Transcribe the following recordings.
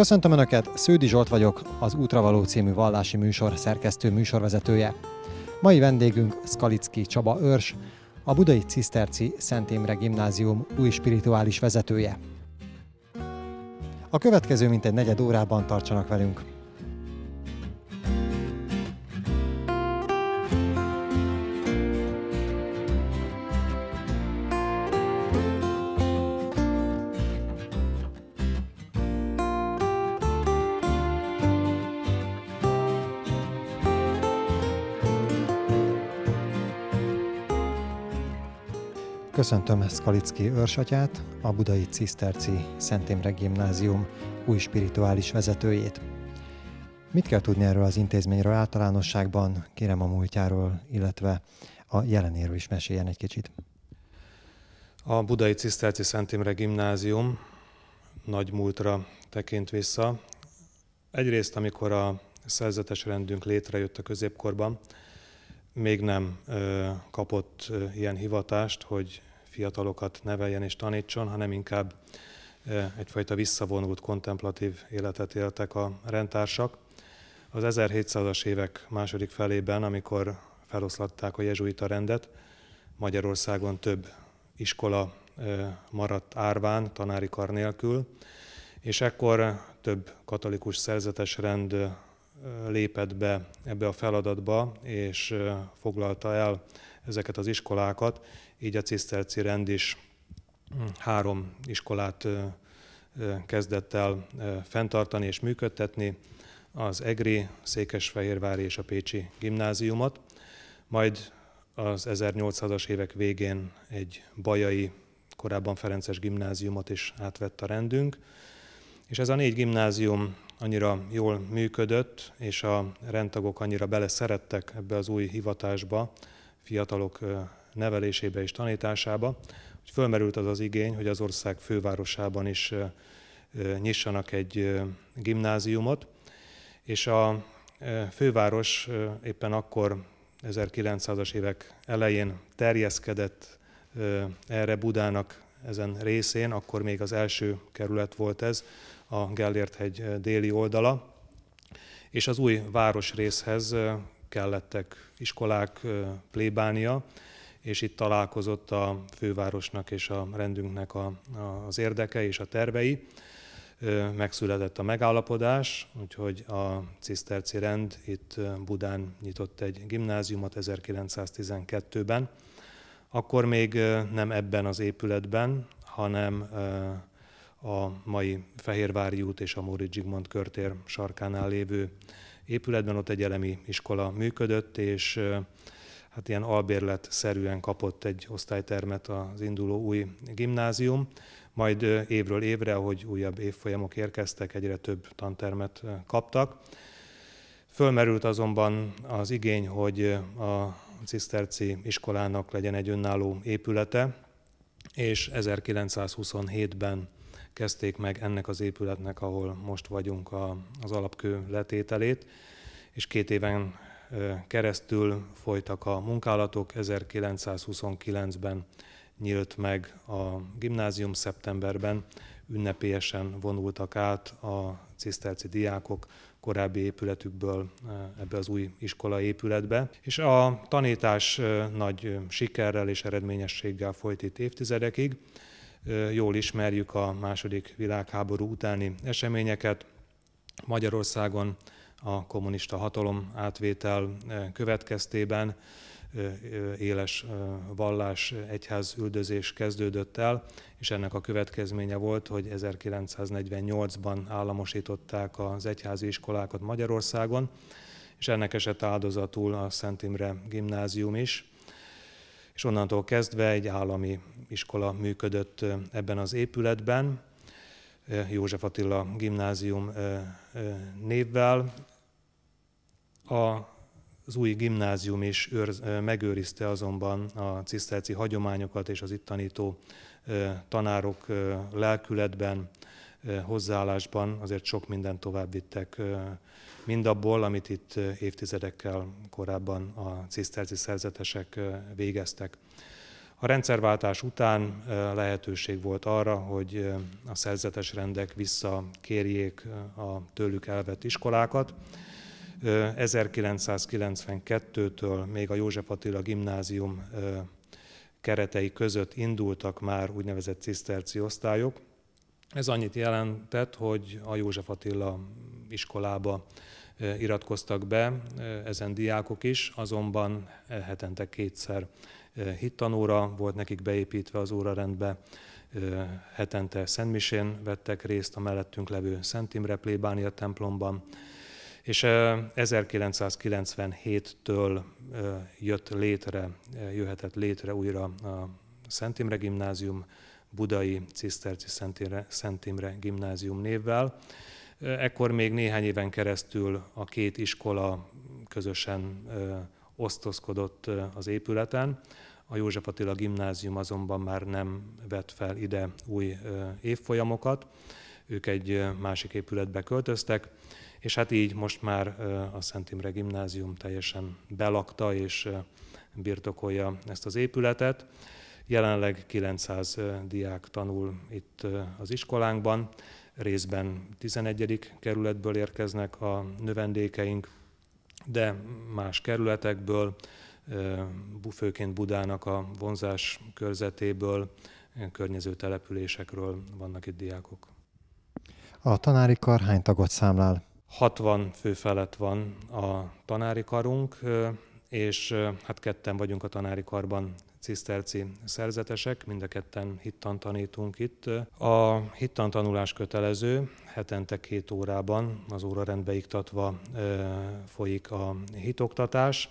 Köszöntöm Önöket, Sződi Zsolt vagyok, az Útravaló című vallási műsor szerkesztő műsorvezetője. Mai vendégünk Skalicki Csaba Örs a Budai Ciszterci Szent Imre Gimnázium új spirituális vezetője. A következő mintegy negyed órában tartsanak velünk. Köszöntöm Skalicki őrsatyát, a Budai Ciszterci Imre Gimnázium új spirituális vezetőjét. Mit kell tudni erről az intézményről általánosságban? Kérem a múltjáról, illetve a jelenéről is meséljen egy kicsit. A Budai Ciszterci Imre Gimnázium nagy múltra tekint vissza. Egyrészt, amikor a szerzetes rendünk létrejött a középkorban, még nem kapott ilyen hivatást, hogy fiatalokat neveljen és tanítson, hanem inkább egyfajta visszavonult, kontemplatív életet éltek a rendtársak. Az 1700-as évek második felében, amikor feloszlatták a jezsuita rendet, Magyarországon több iskola maradt árván, tanári kar nélkül, és ekkor több katolikus szerzetes rend lépett be ebbe a feladatba, és foglalta el ezeket az iskolákat, így a ciszterci rend is mm, három iskolát kezdett el fenntartani és működtetni, az EGRI, Székesfehérvári és a Pécsi gimnáziumot, majd az 1800-as évek végén egy bajai, korábban Ferences gimnáziumot is átvett a rendünk, és ez a négy gimnázium annyira jól működött, és a rendtagok annyira beleszerettek ebbe az új hivatásba, fiatalok nevelésébe és tanításába, hogy fölmerült az az igény, hogy az ország fővárosában is nyissanak egy gimnáziumot, és a főváros éppen akkor 1900-as évek elején terjeszkedett erre Budának ezen részén, akkor még az első kerület volt ez, a Gellért déli oldala, és az új városrészhez kellettek iskolák, plébánia, és itt találkozott a fővárosnak és a rendünknek a, a, az érdeke és a tervei. Megszületett a megállapodás, úgyhogy a Ciszterci rend itt Budán nyitott egy gimnáziumot 1912-ben. Akkor még nem ebben az épületben, hanem a mai Fehérvári út és a Móri Zsigmond körtér sarkánál lévő épületben, ott egy elemi iskola működött, és hát ilyen albérlet szerűen kapott egy osztálytermet az induló új gimnázium, majd évről évre, ahogy újabb évfolyamok érkeztek, egyre több tantermet kaptak. Fölmerült azonban az igény, hogy a ciszterci iskolának legyen egy önálló épülete, és 1927-ben kezdték meg ennek az épületnek, ahol most vagyunk, az alapkő letételét, és két éven keresztül folytak a munkálatok. 1929-ben nyílt meg a gimnázium, szeptemberben ünnepélyesen vonultak át a ciszterci diákok korábbi épületükből ebbe az új iskola épületbe. És a tanítás nagy sikerrel és eredményességgel folyt itt évtizedekig. Jól ismerjük a második világháború utáni eseményeket. Magyarországon a kommunista hatalom átvétel eh, következtében eh, eh, éles vallás egyház üldözés kezdődött el, és ennek a következménye volt, hogy 1948-ban államosították az egyházi iskolákat Magyarországon, és ennek esett áldozatul a Szent Imre gimnázium is, és onnantól kezdve egy állami iskola működött ebben az épületben, József Attila gimnázium névvel, az új gimnázium is őrz, megőrizte azonban a ciszterci hagyományokat és az itt tanító tanárok lelkületben, hozzáállásban azért sok mindent tovább vittek, mind abból, amit itt évtizedekkel korábban a ciszterci szerzetesek végeztek. A rendszerváltás után lehetőség volt arra, hogy a szerzetes rendek visszakérjék a tőlük elvett iskolákat, 1992-től még a József Attila gimnázium keretei között indultak már úgynevezett ciszterci osztályok. Ez annyit jelentett, hogy a József Attila iskolába iratkoztak be ezen diákok is, azonban hetente kétszer hittanóra volt nekik beépítve az órarendbe, hetente Szentmisén vettek részt a mellettünk levő Szent Imre plébánia templomban, és 1997-től jött létre, jöhetett létre újra a Szent Imre Gimnázium, Budai Ciszterci Szent Imre, Szent Imre Gimnázium névvel. Ekkor még néhány éven keresztül a két iskola közösen osztozkodott az épületen. A József Attila Gimnázium azonban már nem vett fel ide új évfolyamokat, ők egy másik épületbe költöztek, és hát így most már a Szent Imre Gimnázium teljesen belakta és birtokolja ezt az épületet. Jelenleg 900 diák tanul itt az iskolánkban, részben 11. kerületből érkeznek a növendékeink, de más kerületekből, főként Budának a vonzás körzetéből, környező településekről vannak itt diákok. A tanári kar hány tagot számlál? 60 fő felett van a tanári karunk, és hát ketten vagyunk a tanári karban ciszterci szerzetesek, mind a ketten hittan tanítunk itt. A hittan tanulás kötelező, hetente két órában az rendbe iktatva folyik a hitoktatás,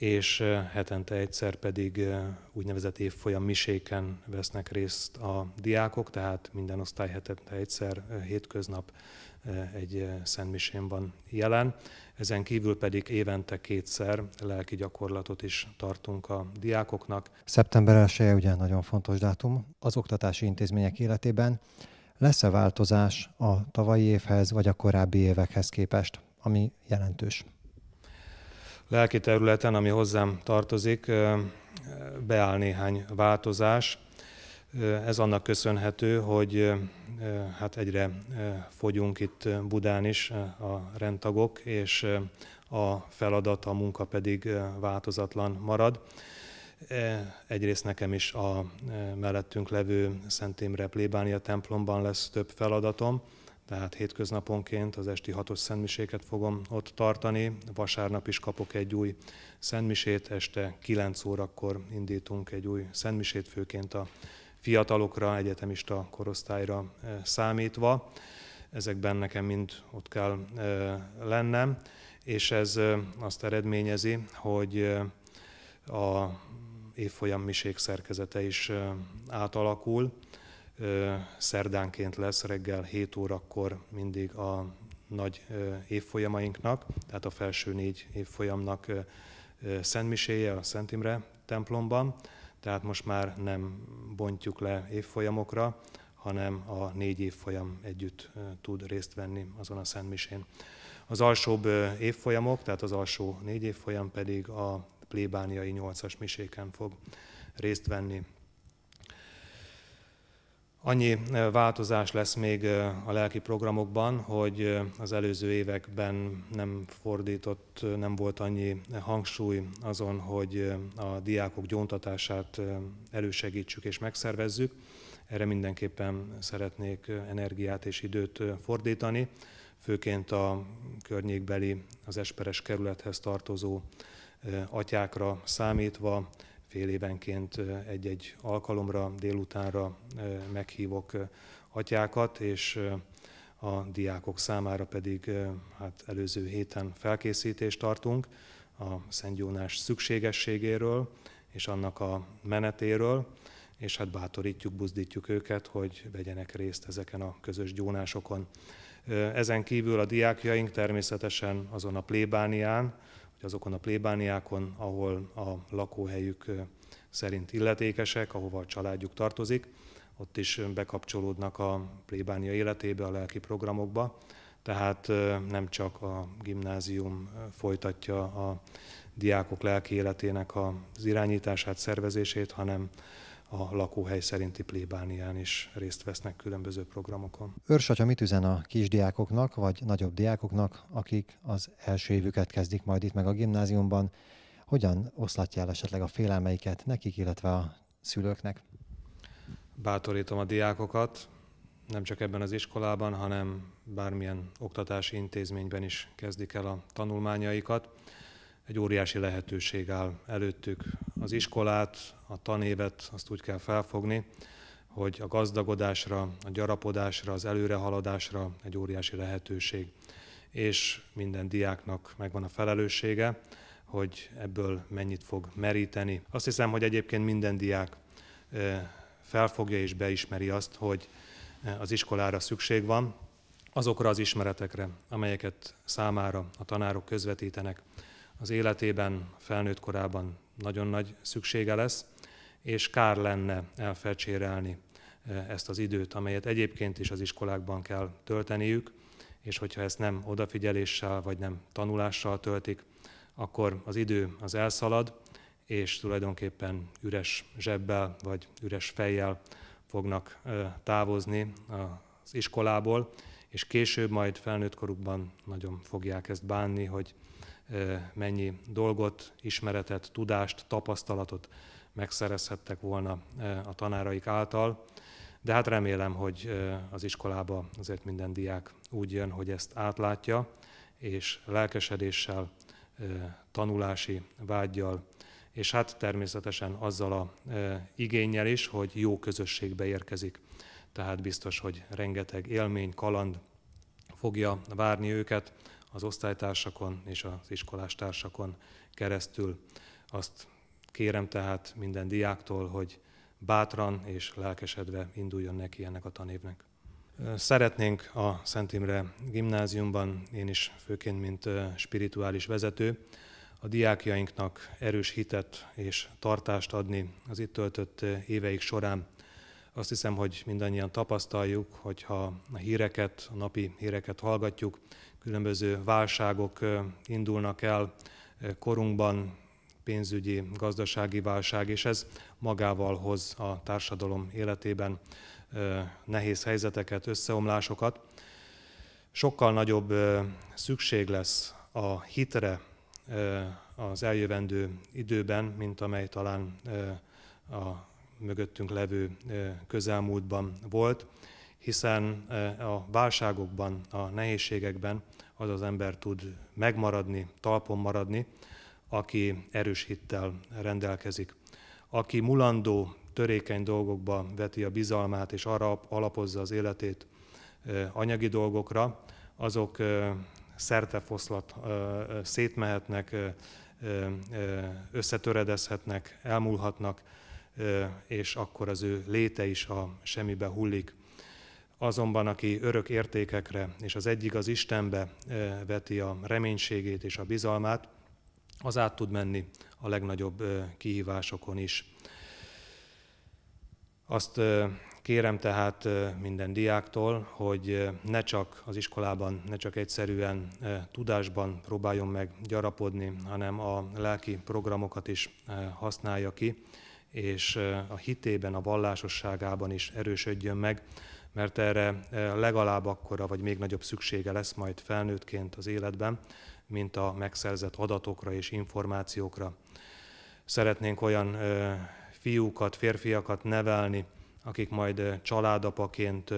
és hetente egyszer pedig úgynevezett évfolyam miséken vesznek részt a diákok, tehát minden osztály hetente egyszer, hétköznap egy szentmisén van jelen. Ezen kívül pedig évente kétszer lelki gyakorlatot is tartunk a diákoknak. Szeptember 1 ugye nagyon fontos dátum az oktatási intézmények életében. Lesz-e változás a tavalyi évhez vagy a korábbi évekhez képest, ami jelentős? lelki területen, ami hozzám tartozik, beáll néhány változás. Ez annak köszönhető, hogy hát egyre fogyunk itt Budán is a rendtagok, és a feladat, a munka pedig változatlan marad. Egyrészt nekem is a mellettünk levő Szent Imre plébánia templomban lesz több feladatom, tehát hétköznaponként az esti hatos szentmiséket fogom ott tartani, vasárnap is kapok egy új szentmisét, este 9 órakor indítunk egy új szentmisét, főként a fiatalokra, egyetemista korosztályra eh, számítva. Ezekben nekem mind ott kell eh, lennem, és ez eh, azt eredményezi, hogy a évfolyam miség szerkezete is átalakul, szerdánként lesz reggel 7 órakor mindig a nagy évfolyamainknak, tehát a felső négy évfolyamnak szentmiséje a Szent Imre templomban, tehát most már nem bontjuk le évfolyamokra, hanem a négy évfolyam együtt tud részt venni azon a szentmisén. Az alsóbb évfolyamok, tehát az alsó négy évfolyam pedig a plébániai nyolcas miséken fog részt venni. Annyi eh, változás lesz még eh, a lelki programokban, hogy eh, az előző években nem fordított, nem volt annyi hangsúly azon, hogy a diákok gyóntatását elősegítsük és megszervezzük. Erre mindenképpen szeretnék energiát és időt fordítani, főként a környékbeli, az Esperes kerülethez tartozó atyákra számítva, fél évenként egy-egy alkalomra, délutánra meghívok atyákat, és a diákok számára pedig hát előző héten felkészítést tartunk a Szent Jónás szükségességéről és annak a menetéről, és hát bátorítjuk, buzdítjuk őket, hogy vegyenek részt ezeken a közös gyónásokon. Ezen kívül a diákjaink természetesen azon a plébánián, hogy azokon a plébániákon, ahol a lakóhelyük szerint illetékesek, ahova a családjuk tartozik, ott is bekapcsolódnak a plébánia életébe, a lelki programokba, tehát nem csak a gimnázium folytatja a diákok lelki életének az irányítását, szervezését, hanem a lakóhely szerinti plébánián is részt vesznek különböző programokon. Őrs atya mit üzen a kisdiákoknak, vagy nagyobb diákoknak, akik az első évüket kezdik majd itt meg a gimnáziumban? Hogyan oszlatja el esetleg a félelmeiket nekik, illetve a szülőknek? Bátorítom a diákokat, nem csak ebben az iskolában, hanem bármilyen oktatási intézményben is kezdik el a tanulmányaikat egy óriási lehetőség áll előttük. Az iskolát, a tanévet azt úgy kell felfogni, hogy a gazdagodásra, a gyarapodásra, az előrehaladásra egy óriási lehetőség. És minden diáknak megvan a felelőssége, hogy ebből mennyit fog meríteni. Azt hiszem, hogy egyébként minden diák felfogja és beismeri azt, hogy az iskolára szükség van, azokra az ismeretekre, amelyeket számára a tanárok közvetítenek az életében, felnőtt korában nagyon nagy szüksége lesz, és kár lenne elfecsérelni e, ezt az időt, amelyet egyébként is az iskolákban kell tölteniük, és hogyha ezt nem odafigyeléssel vagy nem tanulással töltik, akkor az idő az elszalad, és tulajdonképpen üres zsebbel vagy üres fejjel fognak e, távozni az iskolából, és később majd felnőtt korukban nagyon fogják ezt bánni, hogy mennyi dolgot, ismeretet, tudást, tapasztalatot megszerezhettek volna a tanáraik által. De hát remélem, hogy az iskolába azért minden diák úgy jön, hogy ezt átlátja, és lelkesedéssel, tanulási vágyjal, és hát természetesen azzal a igényel is, hogy jó közösségbe érkezik. Tehát biztos, hogy rengeteg élmény, kaland fogja várni őket, az osztálytársakon és az iskolástársakon keresztül. Azt kérem tehát minden diáktól, hogy bátran és lelkesedve induljon neki ennek a tanévnek. Szeretnénk a Szent Imre gimnáziumban, én is főként, mint spirituális vezető, a diákjainknak erős hitet és tartást adni az itt töltött éveik során. Azt hiszem, hogy mindannyian tapasztaljuk, hogyha a híreket, a napi híreket hallgatjuk, különböző válságok indulnak el korunkban, pénzügyi, gazdasági válság, és ez magával hoz a társadalom életében nehéz helyzeteket, összeomlásokat. Sokkal nagyobb szükség lesz a hitre az eljövendő időben, mint amely talán a mögöttünk levő közelmúltban volt, hiszen a válságokban, a nehézségekben az az ember tud megmaradni, talpon maradni, aki erős hittel rendelkezik. Aki mulandó, törékeny dolgokba veti a bizalmát és arra alapozza az életét anyagi dolgokra, azok szertefoszlat szétmehetnek, összetöredezhetnek, elmúlhatnak, és akkor az ő léte is a semmibe hullik. Azonban, aki örök értékekre és az egyik az Istenbe veti a reménységét és a bizalmát, az át tud menni a legnagyobb kihívásokon is. Azt kérem tehát minden diáktól, hogy ne csak az iskolában, ne csak egyszerűen tudásban próbáljon meg gyarapodni, hanem a lelki programokat is használja ki, és a hitében, a vallásosságában is erősödjön meg, mert erre legalább akkora vagy még nagyobb szüksége lesz majd felnőttként az életben, mint a megszerzett adatokra és információkra. Szeretnénk olyan fiúkat, férfiakat nevelni, akik majd családapaként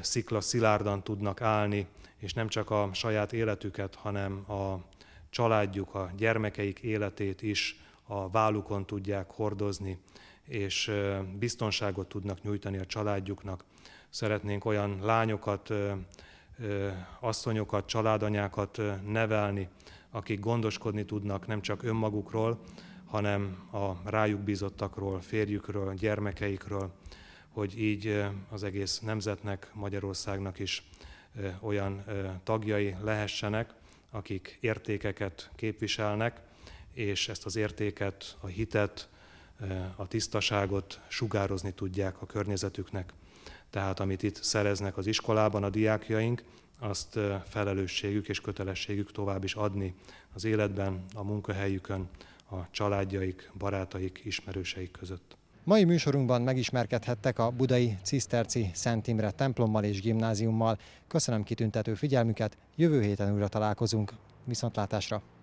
szikla szilárdan tudnak állni, és nem csak a saját életüket, hanem a családjuk, a gyermekeik életét is a vállukon tudják hordozni, és biztonságot tudnak nyújtani a családjuknak. Szeretnénk olyan lányokat, asszonyokat, családanyákat nevelni, akik gondoskodni tudnak nem csak önmagukról, hanem a rájuk bízottakról, férjükről, gyermekeikről, hogy így az egész nemzetnek, Magyarországnak is olyan tagjai lehessenek, akik értékeket képviselnek, és ezt az értéket, a hitet, eh, a tisztaságot sugározni tudják a környezetüknek. Tehát amit itt szereznek az iskolában a diákjaink, azt eh, felelősségük és kötelességük tovább is adni az életben, a munkahelyükön, a családjaik, barátaik, ismerőseik között. Mai műsorunkban megismerkedhettek a budai Ciszterci Szent Imre templommal és gimnáziummal. Köszönöm kitüntető figyelmüket, jövő héten újra találkozunk. Viszontlátásra!